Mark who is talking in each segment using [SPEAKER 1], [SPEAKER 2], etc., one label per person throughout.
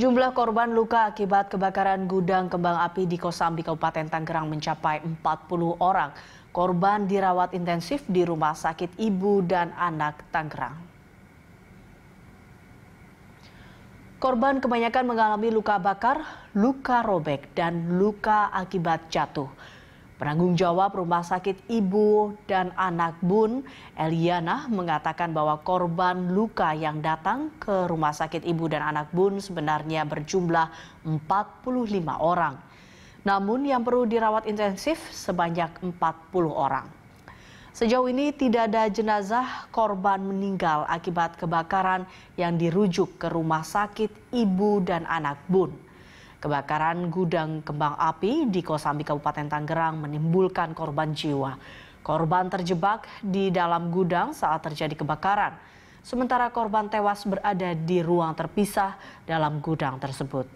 [SPEAKER 1] Jumlah korban luka akibat kebakaran gudang kembang api di Kosambi Kabupaten Tangerang mencapai 40 orang. Korban dirawat intensif di Rumah Sakit Ibu dan Anak Tangerang. Korban kebanyakan mengalami luka bakar, luka robek, dan luka akibat jatuh. Penanggung jawab Rumah Sakit Ibu dan Anak Bun, Eliana, mengatakan bahwa korban luka yang datang ke Rumah Sakit Ibu dan Anak Bun sebenarnya berjumlah 45 orang. Namun yang perlu dirawat intensif sebanyak 40 orang. Sejauh ini tidak ada jenazah korban meninggal akibat kebakaran yang dirujuk ke Rumah Sakit Ibu dan Anak Bun. Kebakaran gudang kembang api di Kosambi Kabupaten Tangerang menimbulkan korban jiwa. Korban terjebak di dalam gudang saat terjadi kebakaran. Sementara korban tewas berada di ruang terpisah dalam gudang tersebut.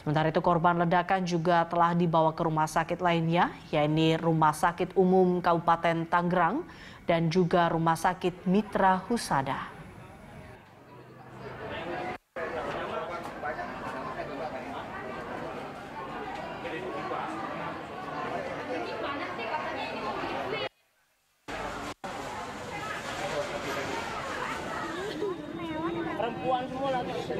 [SPEAKER 1] Sementara itu korban ledakan juga telah dibawa ke rumah sakit lainnya, yaitu Rumah Sakit Umum Kabupaten Tangerang dan juga Rumah Sakit Mitra Husada.
[SPEAKER 2] 不管什么了，都是。